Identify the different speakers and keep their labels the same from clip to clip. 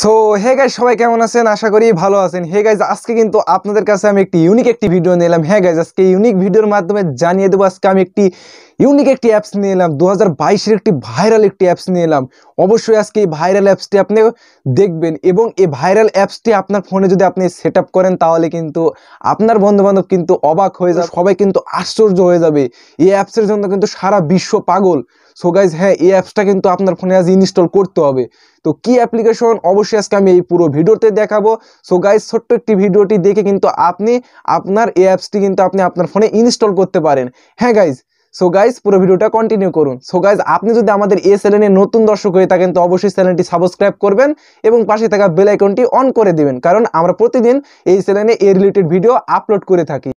Speaker 1: so hey guys সবাই কেমন আছেন আশা করি ভালো আছেন হে গাইজ আজকে কিন্তু আপনাদের কাছে আমি একটি ইউনিক একটি ভিডিও নিলাম হ্যাঁ গাইজ আজকে ইউনিক ভিডিওর মাধ্যমে জানিয়ে দেবো আজকে আমি একটি ইউনিক একটি অ্যাপস নিয়ে এলাম দু হাজার একটি ভাইরাল একটি অ্যাপস নিয়ে এলাম অবশ্যই আজকে এই ভাইরাল অ্যাপসটি আপনি দেখবেন এবং এই ভাইরাল অ্যাপসটি আপনার ফোনে যদি আপনি সেট করেন তাহলে কিন্তু আপনার বন্ধুবান্ধব কিন্তু অবাক হয়ে যাবে সবাই কিন্তু আশ্চর্য হয়ে যাবে এই অ্যাপসের জন্য কিন্তু সারা বিশ্ব পাগল সো গাইজ হ্যাঁ এই অ্যাপসটা কিন্তু আপনার ফোনে আজ ইনস্টল করতে হবে তো কি অ্যাপ্লিকেশন অবশ্যই আজকে আমি এই পুরো ভিডিওতে দেখাবো সো গাইজ ছোট্ট একটি ভিডিওটি দেখে কিন্তু আপনি আপনার এই অ্যাপসটি কিন্তু আপনি আপনার ফোনে ইনস্টল করতে পারেন হ্যাঁ গাইজ সো গাইজ পুরো ভিডিওটা কন্টিনিউ করুন সো গাইজ আপনি যদি আমাদের এই চ্যানেলে নতুন দর্শক হয়ে থাকেন তো অবশ্যই চ্যানেলটি সাবস্ক্রাইব করবেন এবং পাশে থাকা বেল আইকনটি অন করে দেবেন কারণ আমরা প্রতিদিন এই চ্যানেলে এই রিলেটেড ভিডিও আপলোড করে থাকি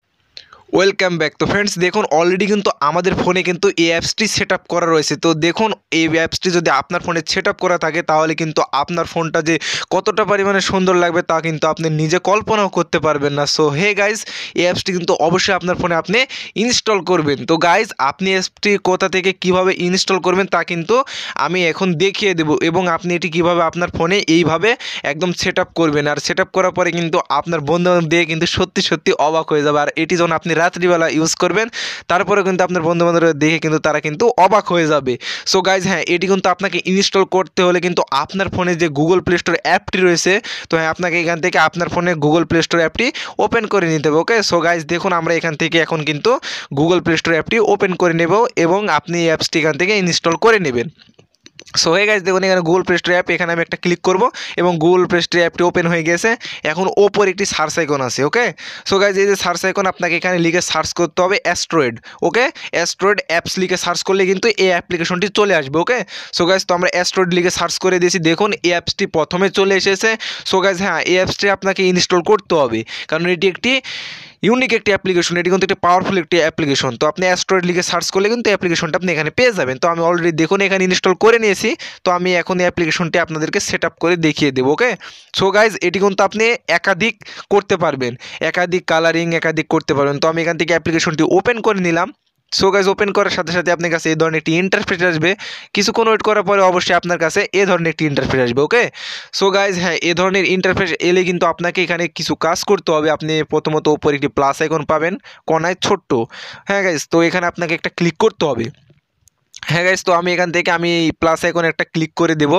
Speaker 1: ওয়েলকাম ব্যাক তো ফ্রেন্ডস দেখুন অলরেডি কিন্তু আমাদের ফোনে কিন্তু এই অ্যাপসটি সেট করা রয়েছে তো দেখুন এই অ্যাপসটি যদি আপনার ফোনে সেট করা থাকে তাহলে কিন্তু আপনার ফোনটা যে কতটা পরিমাণে সুন্দর লাগবে তা কিন্তু আপনি নিজে কল্পনাও করতে পারবেন না সো হে গাইজ এই অ্যাপসটি কিন্তু অবশ্যই আপনার ফোনে আপনি ইনস্টল করবেন তো গাইজ আপনি অ্যাপসটি কোথা থেকে কিভাবে ইনস্টল করবেন তা কিন্তু আমি এখন দেখিয়ে দেব এবং আপনি এটি কিভাবে আপনার ফোনে এইভাবে একদম সেট করবেন আর সেট করার পরে কিন্তু আপনার বন্ধু দিয়ে কিন্তু সত্যি সত্যি অবাক হয়ে যাবে আর এটি যখন আপনি রাত্রিবেলা ইউজ করবেন তারপরে কিন্তু আপনার বন্ধুবান্ধবরা দেখে কিন্তু তারা কিন্তু অবাক হয়ে যাবে সো গাইজ হ্যাঁ এটি কিন্তু আপনাকে ইনস্টল করতে হলে কিন্তু আপনার ফোনে যে গুগল প্লে স্টোর অ্যাপটি রয়েছে তো হ্যাঁ আপনাকে এখান থেকে আপনার ফোনে গুগল প্লে স্টোর অ্যাপটি ওপেন করে নিতে হবে ওকে সো গাইজ দেখুন আমরা এখান থেকে এখন কিন্তু গুগল প্লে স্টোর অ্যাপটি ওপেন করে নেব এবং আপনি এই অ্যাপসটি এখান থেকে ইনস্টল করে নেবেন সো হয়ে গেছে দেখুন এখানে গুগল প্লে অ্যাপ এখানে আমি একটা ক্লিক করব এবং গুগল প্লে অ্যাপটি ওপেন হয়ে গেছে এখন ওপর একটি সার্চ আইকন আছে ওকে সো গাইজ এই যে সার্চ আইকন আপনাকে এখানে লিখে সার্চ করতে হবে অ্যাস্ট্রয়েড ওকে অ্যাস্ট্রয়েড অ্যাপস লিখে সার্চ করলে কিন্তু এই অ্যাপ্লিকেশনটি চলে আসবে ওকে সো গাইজ তো আমরা অ্যাস্ট্রয়েড লিখে সার্চ করে দিয়েছি দেখুন এই অ্যাপসটি প্রথমে চলে এসেছে সো গাইজ হ্যাঁ এই অ্যাপসটি আপনাকে ইনস্টল করতে হবে কারণ এটি একটি ইউনিক একটি অ্যাপ্লিকেশন এটি কিন্তু একটি পাওয়ারফুল একটি অ্যাপ্লিকেশন তো আপনি অ্যাস্ট্রয়েড লিখে সার্চ করলে কিন্তু অ্যাপ্লিকেশনটা আপনি এখানে পেয়ে যাবেন তো আমি অলরেডি দেখুন এখানে ইনস্টল করে নিয়েছি তো আমি এখন এই অ্যাপ্লিকেশনটি আপনাদেরকে সেট করে দেখিয়ে দেবো ওকে সো গাইজ এটি কিন্তু আপনি একাধিক করতে পারবেন একাধিক কালারিং একাধিক করতে পারবেন তো আমি এখান থেকে অ্যাপ্লিকেশনটি ওপেন করে নিলাম সো গাইজ ওপেন করার সাথে সাথে আপনার কাছে এই ধরনের একটি ইন্টারফেস আসবে কিছুক্ষণ ওয়েট করার পরে অবশ্যই আপনার কাছে এ ধরনের একটি ইন্টারফেস আসবে ওকে সো গাইজ হ্যাঁ এ ধরনের ইন্টারফেস এলে কিন্তু আপনাকে এখানে কিছু কাজ করতে হবে আপনি প্রথমত ওপর একটি প্লাস আইকন পাবেন কনায় ছোট্ট হ্যাঁ গাইজ তো এখানে আপনাকে একটা ক্লিক করতে হবে হ্যাঁ গাইজ তো আমি এখান থেকে আমি প্লাস এখন একটা ক্লিক করে দেব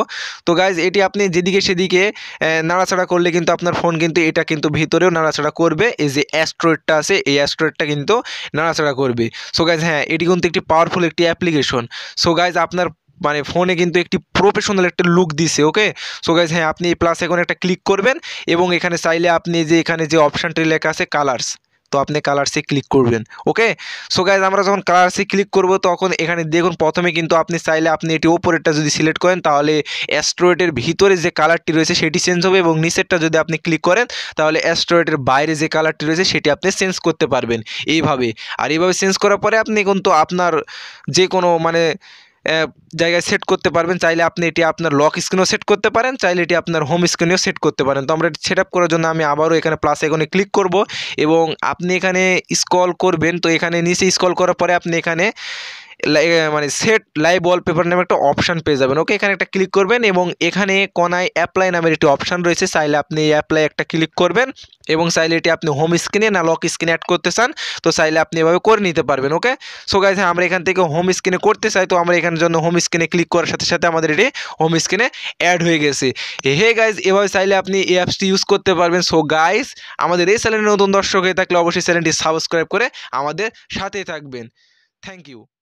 Speaker 1: তো গাইজ এটি আপনি যেদিকে সেদিকে নাড়াচাড়া করলে কিন্তু আপনার ফোন কিন্তু এটা কিন্তু ভিতরেও নাড়াচাড়া করবে এই যে অ্যাস্ট্রয়েডটা আছে এই অ্যাস্ট্রয়েডটা কিন্তু নাড়াচাড়া করবে সো গাইজ হ্যাঁ এটি কিন্তু একটি পাওয়ারফুল একটি অ্যাপ্লিকেশন সো গাইজ আপনার মানে ফোনে কিন্তু একটি প্রফেশনাল একটা লুক দিছে ওকে সো গাইজ হ্যাঁ আপনি প্লাস এখন একটা ক্লিক করবেন এবং এখানে চাইলে আপনি যে এখানে যে অপশানটি লেখা আছে কালার্স তো আপনি কালারসে ক্লিক করবেন ওকে সো গাইজ আমরা যখন কালারসে ক্লিক করব তখন এখানে দেখুন প্রথমে কিন্তু আপনি চাইলে আপনি এটি ওপরেরটা যদি সিলেক্ট করেন তাহলে অ্যাস্ট্রয়েডের ভিতরে যে কালারটি রয়েছে সেটি চেঞ্জ হবে এবং নিচেরটা যদি আপনি ক্লিক করেন তাহলে অ্যাস্ট্রয়েডের বাইরে যে কালারটি রয়েছে সেটি আপনি চেঞ্জ করতে পারবেন এইভাবে আর এইভাবে চেঞ্জ করার পরে আপনি কিন্তু আপনার যে কোনো মানে জায়গায় সেট করতে পারবেন চাইলে আপনি এটি আপনার লক স্ক্রিনেও সেট করতে পারেন চাইলে এটি আপনার হোম স্ক্রিনেও সেট করতে পারেন তো আমরা সেট আপ করার জন্য আমি আবারও এখানে প্লাস এখানে ক্লিক করব এবং আপনি এখানে স্কল করবেন তো এখানে নিচে স্কল করার পরে আপনি এখানে মানে সেট লাইভ ওয়ালপেপার নামে একটা অপশান পেয়ে যাবেন ওকে এখানে একটা ক্লিক করবেন এবং এখানে কোনায় অ্যাপ্লাই নামের একটি অপশান রয়েছে চাইলে আপনি এই অ্যাপ্লাই একটা ক্লিক করবেন এবং চাইলে এটি আপনি হোম স্ক্রিনে না লক স্ক্রিনে অ্যাড করতে চান তো চাইলে আপনি এভাবে করে নিতে পারবেন ওকে সো গাইজ আমরা এখান থেকে হোম স্ক্রিনে করতে চাই তো আমরা এখানের জন্য হোম স্ক্রিনে ক্লিক করার সাথে সাথে আমাদের এটি হোম স্ক্রিনে অ্যাড হয়ে গেছে হে গাইজ এভাবে চাইলে আপনি এই অ্যাপসটি ইউজ করতে পারবেন সো গাইজ আমাদের এই চ্যানেলে নতুন দর্শক হয়ে থাকলে অবশ্যই চ্যানেলটি সাবস্ক্রাইব করে আমাদের সাথে থাকবেন থ্যাংক ইউ